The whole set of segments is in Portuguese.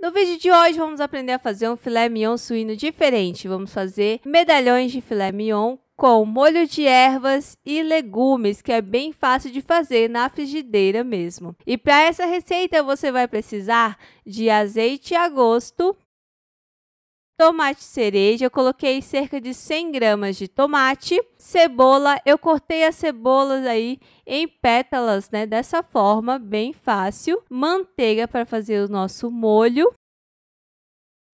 No vídeo de hoje vamos aprender a fazer um filé mignon suíno diferente. Vamos fazer medalhões de filé mignon com molho de ervas e legumes, que é bem fácil de fazer na frigideira mesmo. E para essa receita você vai precisar de azeite a gosto, tomate cereja, eu coloquei cerca de 100 gramas de tomate, cebola, eu cortei as cebolas aí em pétalas, né, dessa forma, bem fácil, manteiga para fazer o nosso molho,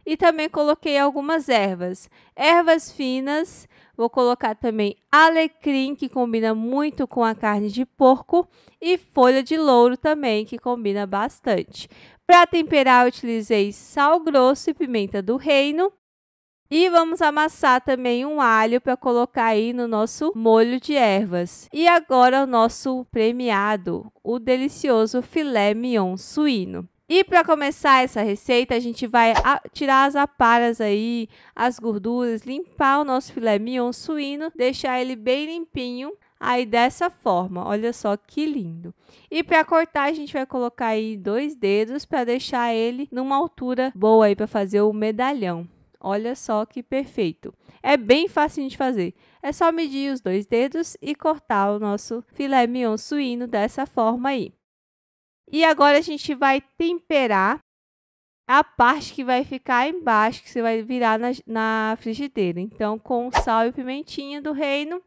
e também coloquei algumas ervas. Ervas finas, vou colocar também alecrim, que combina muito com a carne de porco, e folha de louro também, que combina bastante. Para temperar, utilizei sal grosso e pimenta do reino. E vamos amassar também um alho para colocar aí no nosso molho de ervas. E agora o nosso premiado, o delicioso filé mignon suíno. E para começar essa receita, a gente vai tirar as aparas aí, as gorduras, limpar o nosso filé mignon suíno, deixar ele bem limpinho. Aí dessa forma, olha só que lindo. E para cortar a gente vai colocar aí dois dedos para deixar ele numa altura boa aí para fazer o medalhão. Olha só que perfeito. É bem fácil de fazer. É só medir os dois dedos e cortar o nosso filé mignon suíno dessa forma aí. E agora a gente vai temperar a parte que vai ficar embaixo, que você vai virar na, na frigideira. Então, com sal e pimentinha do reino,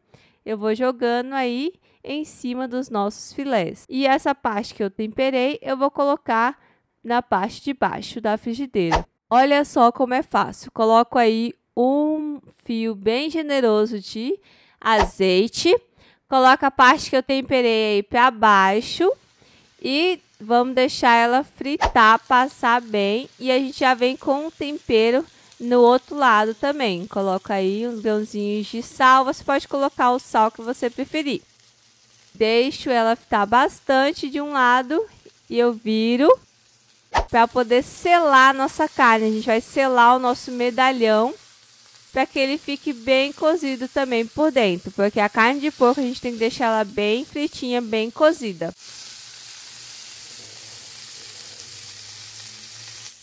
eu vou jogando aí em cima dos nossos filés. E essa parte que eu temperei, eu vou colocar na parte de baixo da frigideira. Olha só como é fácil. Coloco aí um fio bem generoso de azeite. Coloco a parte que eu temperei aí para baixo e Vamos deixar ela fritar, passar bem. E a gente já vem com o tempero no outro lado também. Coloca aí uns grãozinhos de sal. Você pode colocar o sal que você preferir. Deixo ela fritar bastante de um lado e eu viro para poder selar a nossa carne. A gente vai selar o nosso medalhão para que ele fique bem cozido também por dentro, porque a carne de porco a gente tem que deixar ela bem fritinha, bem cozida.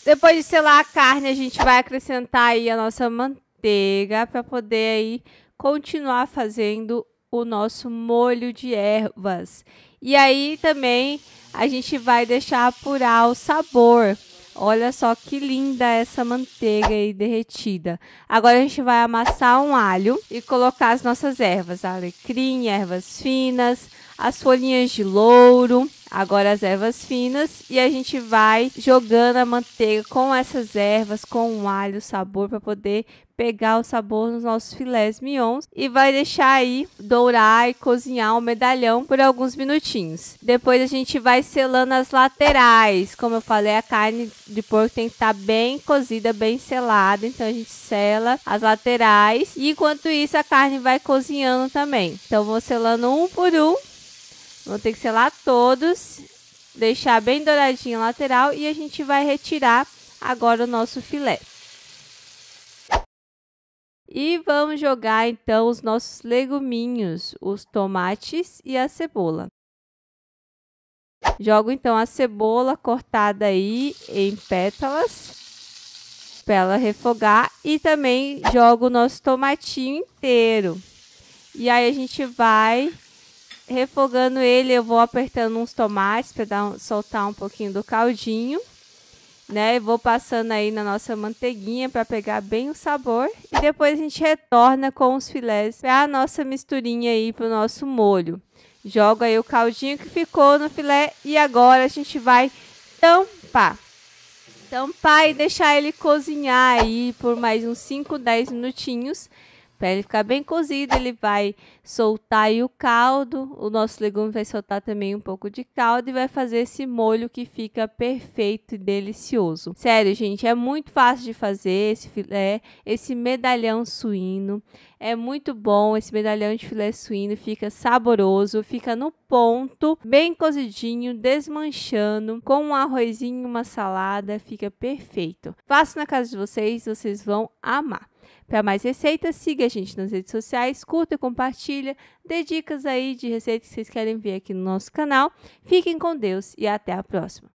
Depois de selar a carne, a gente vai acrescentar aí a nossa manteiga para poder aí continuar fazendo o nosso molho de ervas. E aí também a gente vai deixar apurar o sabor. Olha só que linda essa manteiga aí derretida. Agora a gente vai amassar um alho e colocar as nossas ervas, alecrim, ervas finas, as folhinhas de louro, agora as ervas finas e a gente vai jogando a manteiga com essas ervas, com o alho, o sabor para poder pegar o sabor nos nossos filés mignons e vai deixar aí dourar e cozinhar o medalhão por alguns minutinhos. Depois a gente vai selando as laterais. Como eu falei, a carne de porco tem que estar tá bem cozida, bem selada, então a gente sela as laterais e enquanto isso a carne vai cozinhando também. Então vou selando um por um Vou ter que selar todos, deixar bem douradinho a lateral e a gente vai retirar agora o nosso filé. E vamos jogar então os nossos leguminhos, os tomates e a cebola. Jogo então a cebola cortada aí em pétalas para ela refogar e também jogo o nosso tomatinho inteiro. E aí a gente vai refogando ele, eu vou apertando uns tomates para dar soltar um pouquinho do caldinho, né? E vou passando aí na nossa manteiguinha para pegar bem o sabor. E depois a gente retorna com os filés para a nossa misturinha aí para o nosso molho. Joga aí o caldinho que ficou no filé e agora a gente vai tampar. Tampar e deixar ele cozinhar aí por mais uns 5, 10 minutinhos para ele ficar bem cozido, ele vai soltar o caldo. O nosso legume vai soltar também um pouco de caldo e vai fazer esse molho que fica perfeito e delicioso. Sério, gente, é muito fácil de fazer esse filé, esse medalhão suíno. É muito bom esse medalhão de filé suíno, fica saboroso, fica no ponto, bem cozidinho, desmanchando, com um arrozinho, uma salada, fica perfeito. Faço na casa de vocês, vocês vão amar. Para mais receitas, siga a gente nas redes sociais, curta e compartilha, dê dicas aí de receitas que vocês querem ver aqui no nosso canal. Fiquem com Deus e até a próxima.